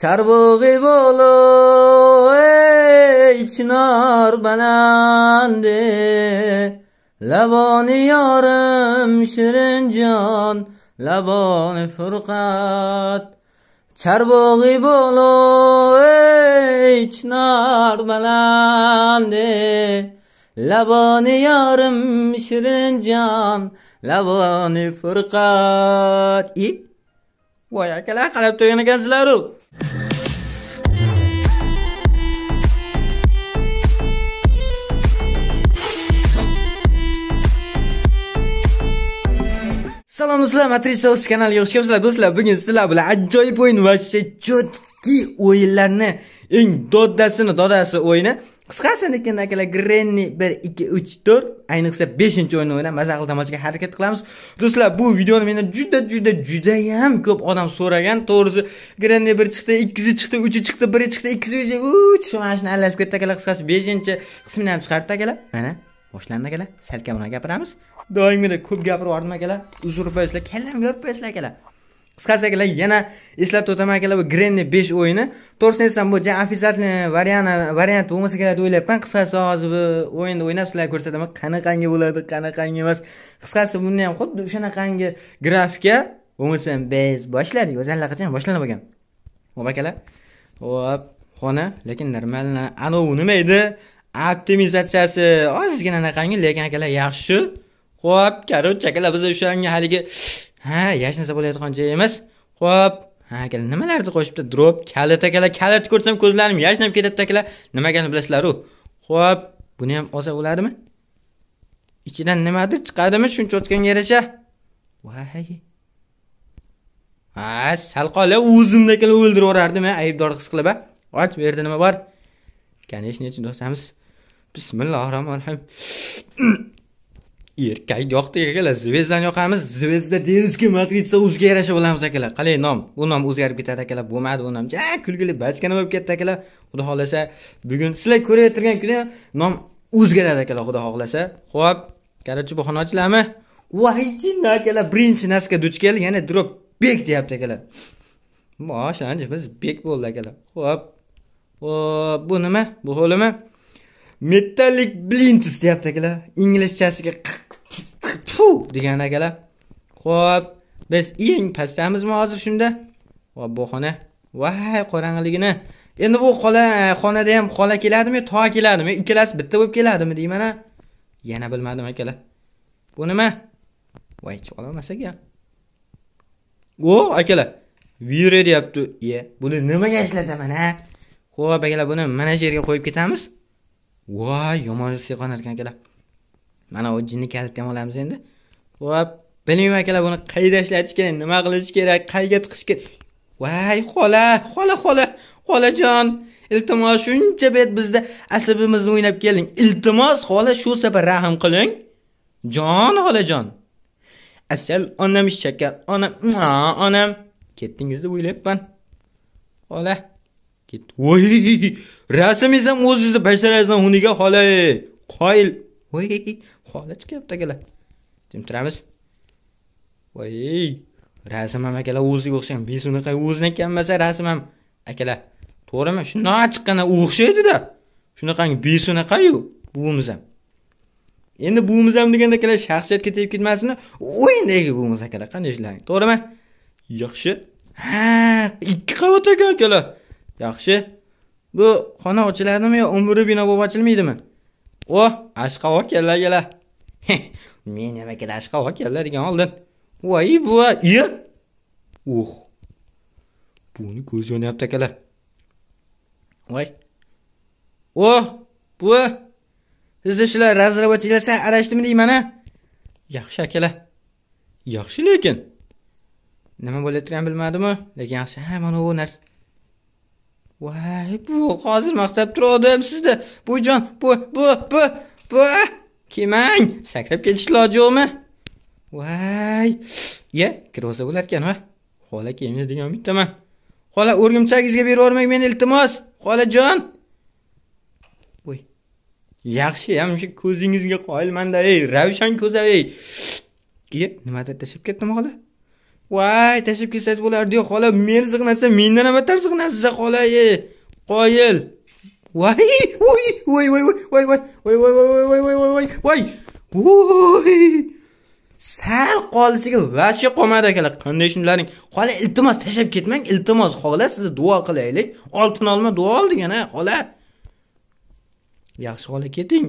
چرباغی بالا ای چنار بلنده لبان یارم شیرین جان لبان فرقت چرباغی بالا ای چنار بلنده لبان یارم شیرین جان لبان فرقت ای voy akalar qarab turgan ekansizlaru Salom do'stlar, Matrisa o'z kanaliga xush kelibsizlar do'stlar. Bugun sizlar bilan ajoyib o'yin va chotki o'yinlarni eng doddasini, dodasi o'yini qisqasinigina akalar grenni bir ikki uch to'rt ayniqsa beshinchi o'yinni o'ynab maza qilib tomoshaga harakat qilamiz do'stlar bu videoni mendan juda juda judayam ko'p odam so'ragan to'g'risi grenni bir chiqdi ikkinchi chiqdi uchi chiqdi biri chiqdi ikkisi uch mana shuni aralashib ketdi akalar qisqasi beshinchi qismini ham chiqardi akalar mana boshlandi akalar salkamroq gapiramiz doimgidek ko'p gapirib yubordim akalar uzr po'stlar kallam yopib po'stlar akalar qisqasi akalar yana eslatib o'taman akalar bu grenni besh o'yini to'g'risini aytsam bu juda официальный variant variant bo'lmasa kerak deb o'ylayapman qisqasi hozir bu o'yinni o'ynab sizlarga ko'rsataman qanaqangi bo'ladi qanaqangi emas qisqasi bunda ham xuddi o'shanaqangi grafika bo'lmasam biz boshladik o'zi allaqachon boshlanib bo'lgan ho'p akalar ho'p xona lekin нормально anavi nima edi optimizatsiyasi ozgina anaqangi lekin akalar yaxshi ho'p короче akalar biz o'shanga haligi ha yashnasa bo'ladigan joy emas xo'p ha akalar nimalarni qo'shibdi drop kalit akalar kalitni ko'rsam ko'zlarim yashnab ketadi akalar nima ekanini bilasizlaru xo'p buni ham olsa bo'ladimi ichidan nimadir chiqadimi shuncha o'tganga yarasha voy ha sal qola akalar o'ldirib yuborardim aybdor his qilib a och bu yerda nima bor конечно do'stamiz bismillahi rohmanir rohim erkak yoqdik akalar zvezdani yoqamiz zvezda deysga matritsa o'ziga yarasha bo'lamiz akalar qalay nom bu nom o'zgarib ketadi akalar bo'lmadi bu nom ja kulgili bachkana bo'lib ketdi akalar xudo xohlasa bugun sizlar ko'rayotgan kuni nom o'zgaradi akalar xudo xohlasa ho'p короче xona ochilami vaychina akalar birinchi naska duch keldi yana drop bek deyapti akalar biz bek bo'ldi akalar ho'p ho'p bu nima bu ho'limi metallik blintus deyapti akalar inglizchasiga tfu degan akalar xo'p biz eng pastdamizmi hozir shunda va bu xona vay qorong'iligini endi bu xola xonada ham xola keladimi to keladimi ikkalasi bitta bo'lib keladimi deyman a yana bilmadim akalar bu nima voy olmas ekan o akalar byuro deyapti e buni nimaga ishlataman a xo'p akalar buni mana shu yerga qo'yib ketamiz voy yomon siqonar ekan akalar mana u jinni kalitdan olamiz endi hop bilmayman akalar buni qayerda ishlatish kerak nima qilish kerak qayerga tiqish kerak voy xola xola xola xolajon iltimos shuncha bet bizda asabimizni o'ynab kelding iltimos xola shu safar rahm qiling jon xolajon asal onam shakar onam onam ketdingiz deb o'ylayapman xola ket voy rasmingiz ham o'zingizni basharangizni uniga xola qoyil voy holi chiqyapti akalar jim turamiz voy razm ham akalar o'ziga o'xshagan bes unaqa o'zini ekanmasa rasm ham akalar to'g'rimi shundoq chiqqana o'xshaydida shunaqangi bes unaqayu buvimiz ham endi buvimiz ham deganda akalar shaxsiyatga tegib ketmasin o'yindagi buvimiz akalar qanday ishlang to'g'rimi yaxshi ha ikki qavat ekan akalar yaxshi bu xona ochiladimi yo umri bino bo'lib ochilmaydimi o ashqovoq kellar kelar men amakada ashqovoq kellar degan oldin voy buva iye uh buni ko'z yonyapti akalar voy o buva sizni shular razravochilar sal aralashdimi deyman a yaxshi akalar yaxshi lekin nima bo'layotganini bilmadimi lekin yaxshi ha mana bu narsa voy bu hozir maqtab turib odam sizda jon bu bu bu bu kelmang sakrab ketish iloji yo'qmi voy iya bo'lar bo'larkan va xola kelmaydi degan umiddaman xola o'rgimchagingizga yubormang meni iltimos xolajon voy yaxshi o'sha ko'zingizga qoyilmanda ey ravshan ko'za ey iya nimadir tashlab ketdimi xola voy tashlab kelsangiz bo'lardiyu xola meni sig'inasiz mendan ham battar sig'inasiz xola e qoyil voy voy voy voy voy voy voy voy voy voy voy voy voy voy sal qolishiga vashe qolmadi akalar qanday shunlarning xola iltimos tashlab ketmang iltimos xola sizni duo qilaylik oltin olma duo ol xola yaxshi xola keting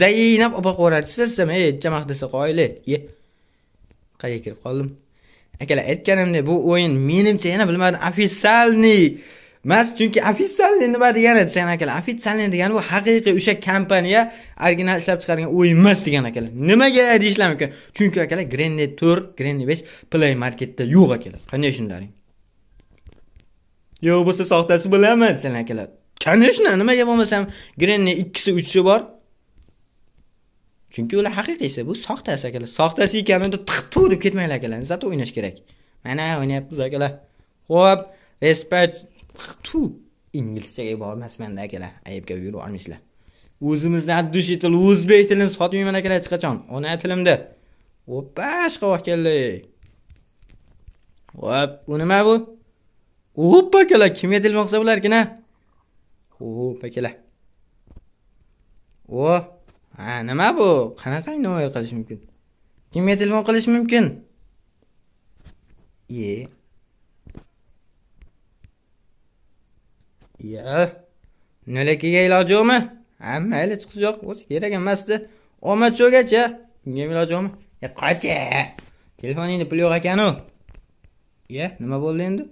zaynab opa qo'rarchisiz e qoyil ey qayerga kirib qoldim akalar aytganimdek bu o'yin menimcha yana bilmadim ofitsialniy emas chunki ofitsialniy nima degani desam akalar ofitsialniy degani bu haqiqiy o'sha kompaniya original ishlab chiqargan o'yin emas degan akalar nimaga deyishlari mumkin chunki akalar grenni to'rt grenni besh play marketda yo'q akalar qanday shundaring yo'q bo'lsa soxtasi bo'ladimi desalar akalar конечно nimaga bo'lmasam grenni ikkisi uchisi bor chunki ular haqiqiysi bu soxtasi akalar soxtasi ekanini deb tu deb ketmanglar akalar zato o'ynash kerak mana o'ynayapmiz akalar ho'p respect tu inglizchaga bormasmanda akalar aybga yubormaysizlar o'zimizni от души til o'zbek tilini sotmayman akalar hech qachon ona tilimda opa ishqavoq keldi ho'p u nima bu ho'p akalar kim aytilmoqsa bularkina ho'p akalar o ha nima bu qanaqa noyob qilish mumkin kimga telefon qilish mumkin ye yo'q nolikiga iloji yo'qmi ha mayli chiqish yo'q o'zi kerak emasdi omad cho'gacha unga iloji yo'qmi e, qochi telefoningda pul yo'q ekanu ye nima bo'ldi endi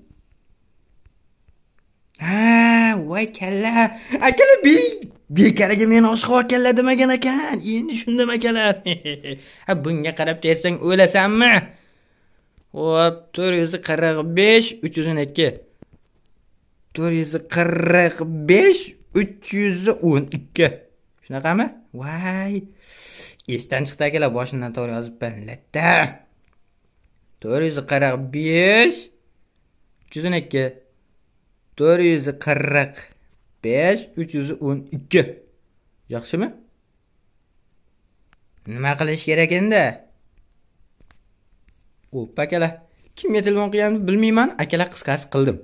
ha voy kalla akalar bekaraga meni oshxo'r kalla demagan ekan endi tushundim akalar bunga qarab tersang o'lasanmi hop to'rt yuz qirq besh uch yuzini ikki to'rt yuz qirq besh uch yuz o'n ikki shunaqami voy esdan chiqdi akalar boshimdan to'g'ri yozibman latta to'rt yuz qirq besh uch yuz o'n ikki to'rt yuz qirq besh uch yuz o'n ikki yaxshimi nima qilish kerak endi opa akalar kimga telefon qilganimni bilmayman akalar qisqasi qildim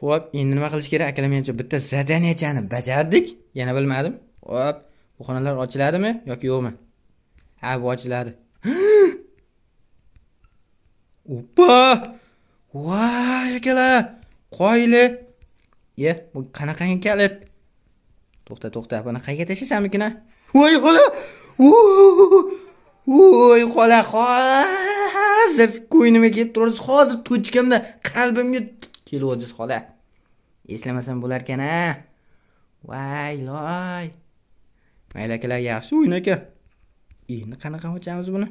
ho'p endi nima qilish kerak akalar menimcha bitta zadaniyachani bajardik yana bilmadim hop bu xonalar ochiladimi yoki yo'qmi ha bu ochiladi opa voy akalar qoyili ye bu qanaqangi kalit to'xta to'xta buni qayerga tashlasamikina voy xola voy xola hozir ko'nglimga kelib turasiz hozir to'chkamda qalbimga kelyapsiz xola eslamasam bo'larkan a voy loy mayli akalar yaxshi o'yin aka endi qanaqa ochamiz buni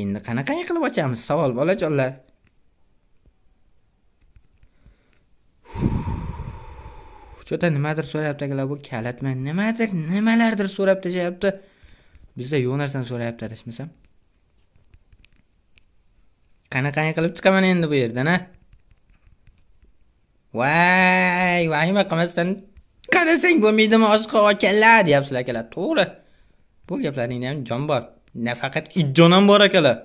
endi qanaqangi qilib ochamiz savol bolajonlar cho'ta nimadir so'rayapti akalar bu kalitmi nimadir nimalardir so'rab tashlayapti bizda yo'q narsani so'rayapti adashmasam qanaqangi qilib chiqaman endi bu yerdan a vay vahima qilmasdan qarasang bo'lmaydimi oziqa okanlar deyapsizlar akalar to'g'ri bu gaplaringda ham jon bor nafaqat ijjon ham bor akalar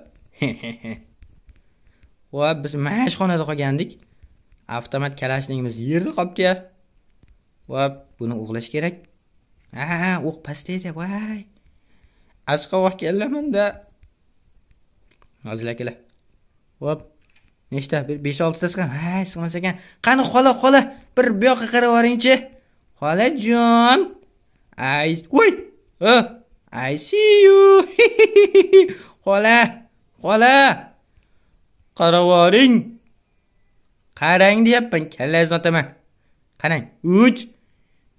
va biz shu xonada qolgandik avtomat kalashnikimiz yerda qolibdiya va buni o'g'lash kerak ha o'q pastda edi voy asqavoq kelamanda hozir akalar hop nechta besh oltitasi ham ha sig'mas ekan qani xola xola bir bu yoqqa qarab yuboringchi xolajon ay voy I see you. Xola, xola. Qaravoring. Qarang deyapman, kallangizni otaman. Qarang, 3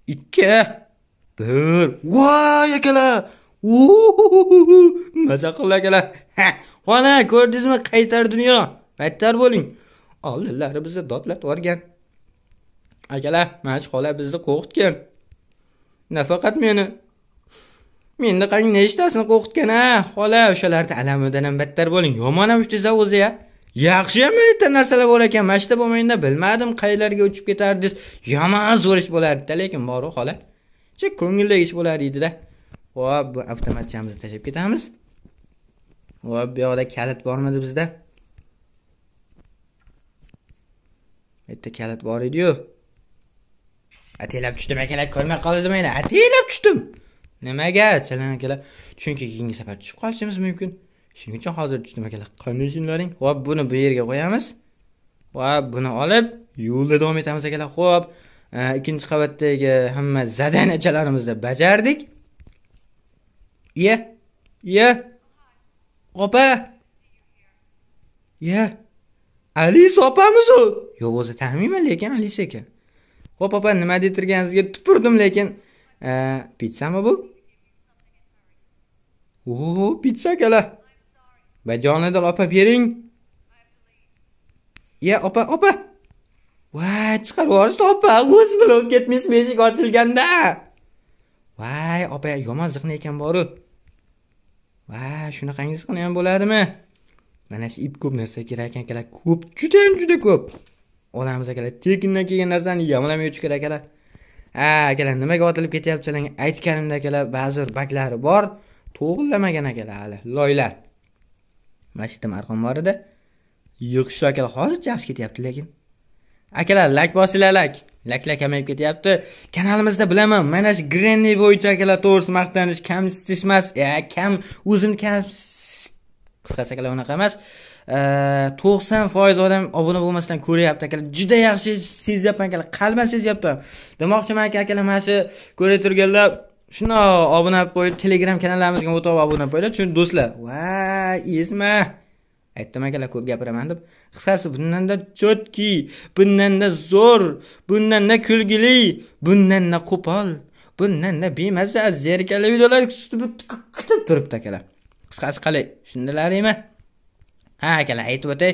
2 1. Voy akalar! Maza qildi akalar. Xola, ko'rdingizmi qaytar dunyo? Qaytar bo'ling. Oldinlari bizni dodlatib yuborgan. Akalar, mana shu xola bizni qo'rqitgan. Nafaqat meni, menda qani nechtasini qo'rqitgan a xola o'shalarni alamidan ham battar bo'ling yomon ham uchta o'zi ya yaxshi ham bitta narsalar bor ekan mana shu bo'lmaydi bilmadim qayerlarga uchib ketardiz yomon zo'r ish bo'lardida lekin boru xola cha ko'ngildagi ish bo'lar edida hop bu avtomatchamizni tashlab ketamiz hop bu yoqda kalit bormidi bizda bitta kalit bor ediyu ataylab tushdim akalar ko'rmay qoldim demanglar ataylab tushdim nimaga chalan akalar chunki keyingi safar tushib qolishimiz mumkin shuning uchun hozir tushdim akalar qanday shunlaring hop buni bu yerga qo'yamiz va buni olib yo'lda davom etamiz akalar hop ikkinchi qavatdagi hamma zadanachalarimizni bajardik ye ye opa ye alisa opamizu yo'q o'zi taniyman lekin alisa ekan hop opa nima deb turganingizga tupurdim lekin E, pizza mi bu? Oo, pizza akalar. Bajonidil opa bering. Ya opa, opa. Voy, chiqarib yuborishdi opa. O'z bilan ketmiz meshik ochilganda. vay opa, yomon ziqna ekan boru. Voy, shunaqangiz qilgan ham bo'ladimi? Mana shu ip ko'p narsa kerak ekan, akalar. Ko'p, juda ham juda ko'p. Olamiz akalar. Tekindan kelgan narsani yamlamay yutish kerak akalar. ha akalar nimaga otilib ketyapsizlar aytganimda akalar ba'zi baglari bor to'g'irlamagan akalar hali loylar mana shu yerda marhum bor edi yig'ishdi akalar hozircha yaxshi ketyapti lekin akalar lak bosinglar lak laklar kamayib ketyapti kanalimizda bilaman mana shu grenni bo'yicha akalar to'g'risi maqtanish kamsitish emas kam o'zini kam qisqasi akalar unaqa emas to'qson foiz odam obuna bo'lmasdan ko'ryapti akalar juda yaxshi sezyapman akalar qalban sezyapman demoqchiman aka akalar mana shu ko'rib turganlar shundoq obuna qilib qo'yib telegram kanallarimizga o'tib obuna qilib qo'yinglar chunki do'stlar va esma aytdim akalar ko'p gapiraman deb qisqasi bundanda cho'tki bundanda zo'r bundanda kulgili bundanda qo'pol bundanda bemaza zerikali videolar kutib turibdi akalar qisqasi qalay shundalaringmi ha akalar aytib o'tay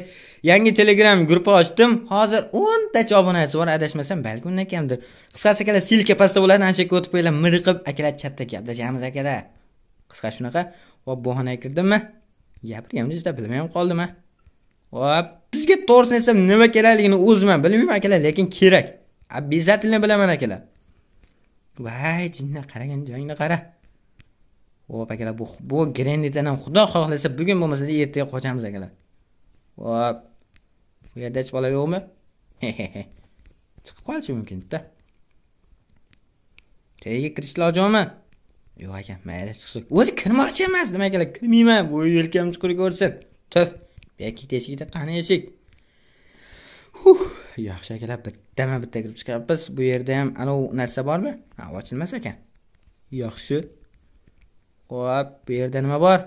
yangi telegram gruppa ochdim hozir o'ntacha obunachisi bor adashmasam balki undan kamdir qisqasi akalar silka pastda bo'ladi ko'tib qo'yinglar miriqib akalar chatda gaplashamiz akalar qisqa shunaqa hop bu xonaga kirdimmi gapirganimni juda bilmay ham qoldim a hop sizga to'g'risini aytsam nima kerakligini o'zim ham bilmayman akalar lekin kerak обязательно bilaman akalar voy jinna qaragan joyingni qara hop akalar bu bu grenitdan ham xudo xohlasa bugun bo'lmasa ertaga qochamiz akalar hop bu yerda hech bola yo'qmi chiqib qolishi bitta terga kirish iloji bormi yo'q aka mayli chiqsak o'zi kirmoqchi emas nima akalar kirmayman bu yelkam chuqur ko'rsin tuf bekit eshikda qani eshik yaxshi akalar bittama bitta kirib chiqyapmiz bu yerda ham anavi narsa bormi ha ochilmas ekan yaxshi ho'p bu yerda nima bor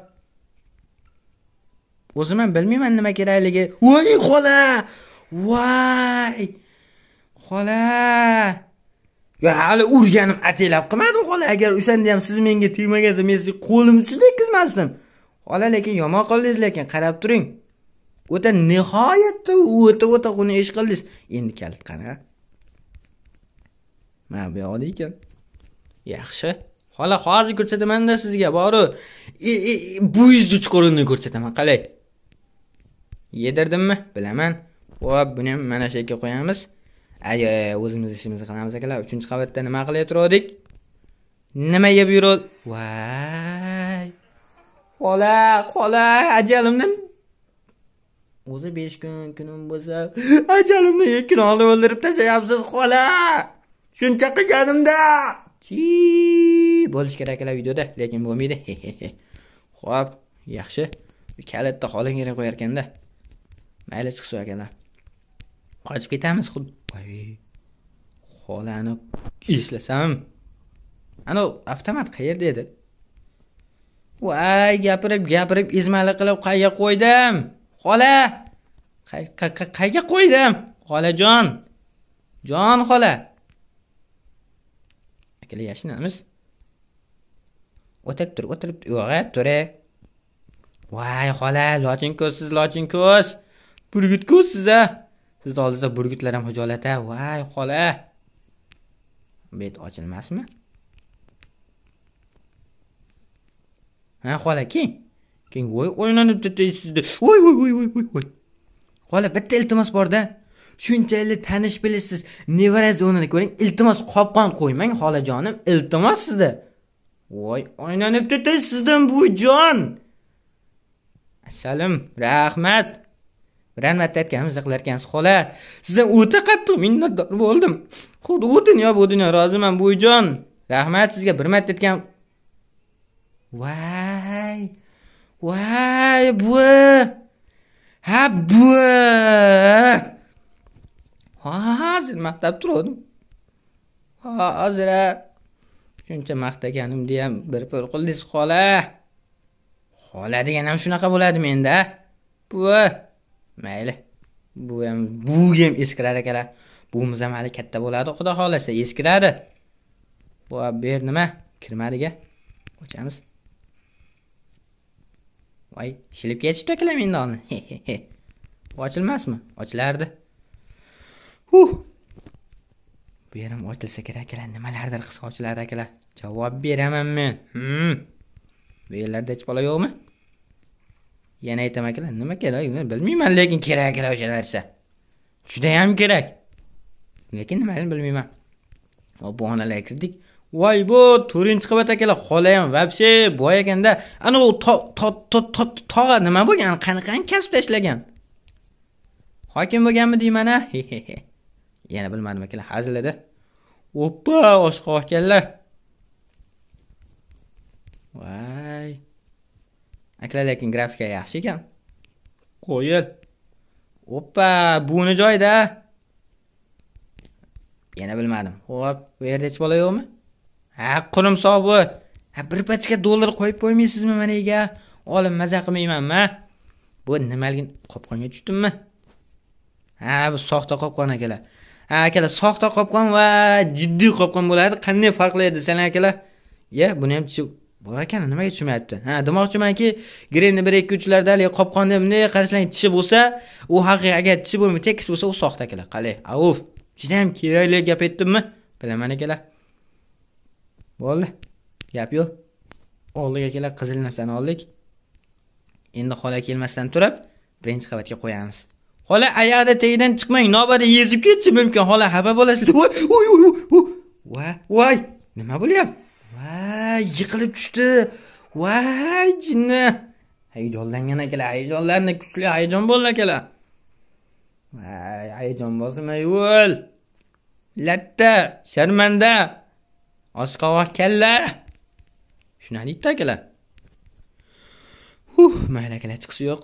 o'zim ham bilmayman nima kerakligi voy xola voy xola yo hali urganim ataylab qilmadim xola agar o'shanda ham siz menga tegmagansiz men sizni qo'limni tekkizmasdim xola lekin yomon qildingiz lekin qarab turing o'ta nihoyatda o'ta o'ta xunuk ish qildingiz endi kalit qani mana bu yoqda ekan yaxshi xola hozir ko'rsataman da sizga boru bu yuzni uch qo'rinni ko'rsataman qalay yedirdimmi bilaman hop buni ham mana shu yerga qo'yamiz ay o'zimiz ishimizni qilamiz akalar uchinchi qavatda nima qilayotgandik nima yeb yurib voy xola xola ajalimdan o'zi besh kun kunim bo'lsa ajalimni ikkinovni o'ldirib tashlayapsiz xola shuncha qilganimda chi bo'lish keraklar videoda lekin bo'lmaydi ho'p yaxshi kalitda xolingiga qo'yar ekanda mayli chiqsin akalar qochib ketamiz xuddi xolani eslasam anavi avtomat qayerda edi voy gapirib gapirib izmali qilib qayga qo'ydim xola qayga qo'ydim xolajon jon xola akalar yashinamiz o'tirib tur o'tirib uyg'ab to'ra voy xola loching ko'z siz loching ko'z burgut ko'z siz a sizni oldingizda burgutlar ham hijolat a voy xola bet ochilmasmi ha xola keng keling voy o'ynanibdi sizni voy voy voy voy voy xola bitta iltimos borda shunchalik tanish bilishsiz nevara zonini ko'ring iltimos qopqon qo'ymang xolajonim iltimos sizni voy o'ylanib ketay sizdan buvijon assalom rahmat biron marta aytganimiz qilarkansiz xola sizdan o'ta qattiq minnatdor bo'ldim xudo u dunyo bu dunyo roziman buvijon rahmat sizga bir marta aytgan voy voy buva ha buva hozir maqtab turuvdim hozir shuncha maqtaganimni ham bir pul qildingiz xola xola degan ham shunaqa bo'ladi menda bu mayli bu ham bu ham eskirar akalar buvimiz ham hali katta bo'ladi xudo xohlasa eskiradi bu yer nima kirmadiga ochamiz voy shilib ketishibdi akalar mendani ochilmasmi ochilardi bu ham ochilsa kerak akalar nimalardir qisqa ochiladi akalar javob beraman men hmm. bu yerlarda hech bola yo'qmi yana aytaman akalar nima kerak bilmayman lekin kerak akalar o'sha narsa judayam kerak lekin nimaligini bilmayman xonalarga kirdik voy bu to'rtinchi qavat akalar xola ham вообще boy ekanda anavi tog'a nima bo'lgan qanaqangi kasbda ishlagan hokim bo'lganmi deyman a yana bilmadim akalar hazilida oppa oshqa akalar voy akalar lekin grafika yaxshi ekan qo'yil oppa buni joyda yana bilmadim ho'p bu yerda hech bola yo'qmi ha qurumsoq bu ha bir pachka dollar qo'yib qo'ymaysizmi mana ega olim maza qilmaymanmi bu nimaligini qopqonga tushdimmi ha bu soxta qopqon akalar akalar soxta qopqon va jiddiy qopqon bo'ladi qanday farqlaydi desanglar akalar ya buni ham bor ekan nimaga tushmayapti ha demoqchimanki grenni bir ikki uchlarda haligi qopqonni bunday qarasang tishi bo'lsa u haqiqiy agar tishi bo'lmay tekis bo'lsa u soxta akalar qalay auf judayam kerakli gap aytdimmi bilaman akalar bo'ldi gap yo'q oldik akalar qizil narsani oldik endi xola kelmasdan turib birinchi qavatga qo'yamiz Xola tagidan chiqmang, nobada yezib ketishi mumkin. Xola xafa bo'lasizlar. Voy, voy, voy, voy. Voy, Nima bo'lyapti? Voy, yiqilib tushdi. Voy, jinni. Hayajonlangan akalar, hayajonlandi, kuchli hayajon bo'ldi akalar. Voy, hayajon ey yo'l. Latta, sharmanda. Oshqovoq kalla. deydida akalar. Huh, mayli akalar, chiqishi yo'q.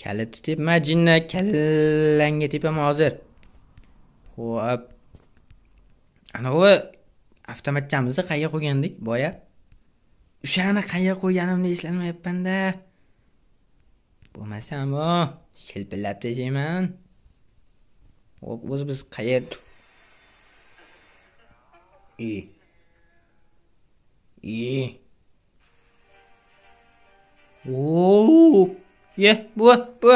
kaliti tepma jinni kallangga tepaman hozir ho'p anavi avtomatchamizni qayerga qo'ygandik boya o'shani qayerga qo'yganimni eslolmayapmanda bo'lmasamu shilpillab tashlayman hop o'zi biz qayer i i e. e. o ye bu bu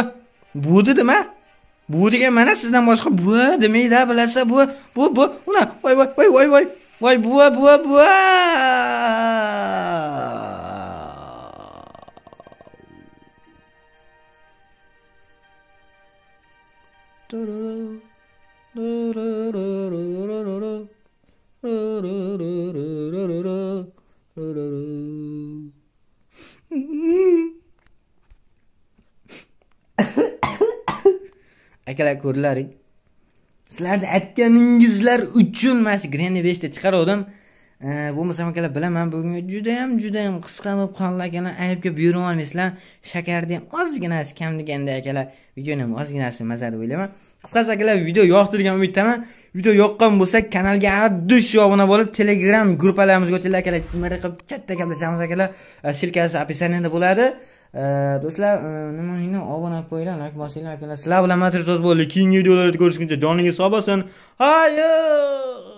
bu dedim a bu degan mana sizdan boshqa bu demaydi bilasiz bu bu bu una voy voy voy voy voy voy bu bu bu Do do do do do do do do akalar ko'rdilaring sizlarni aytganingizlar uchun mana shu grenni beshta chiqaruvdim bo'lmasam akalar bilaman bugungi judayam judayam qisqa bo'lib qoldi akalar aybga buyurib olmaysizlar shakarni ham ozginasi kamliganda akalar videoni ham ozginasi mazali o'ylayman qisqasi akalar video yoqdi degan umiddaman video yoqqan bo'lsa kanalga addush obuna bo'lib telegram gruppalarimizga o'tinglar akalar chatda katta gaplashamiz akalar silkasi описаниеda bo'ladi Э, do'stlar nima э, nimaligini obuna qo'yinglar layk bosinglar akalar sizlar bilan matrix so'z bo'ldi keyingi videolarda ko'rishguncha joningiz sog' bo'lsin hayr